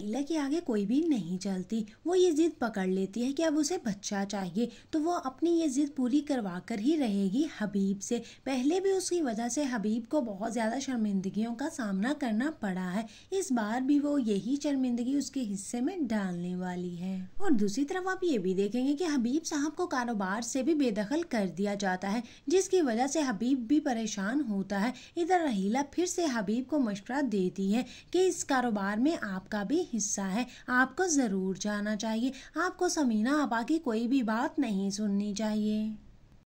लाइला के आगे कोई भी नहीं चलती वो ये ज़िद पकड़ लेती है कि अब उसे बच्चा चाहिए तो वो अपनी ये ज़िद पूरी करवा कर ही रहेगी हबीब से पहले भी उसकी वजह से हबीब को बहुत ज़्यादा शर्मिंदगियों का सामना करना पड़ा है इस बार भी वो यही शर्मिंदगी उसके हिस्से में डालने वाली है और दूसरी तरफ आप ये भी देखेंगे कि हबीब साहब को कारोबार से भी बेदखल कर दिया जाता है जिसकी वजह से हबीब भी परेशान होता है इधर रहीला फिर से हबीब को मशवरा देती है कि इस कारोबार में आपका भी ही हिस्सा है आपको ज़रूर जाना चाहिए आपको समीना आपा की कोई भी बात नहीं सुननी चाहिए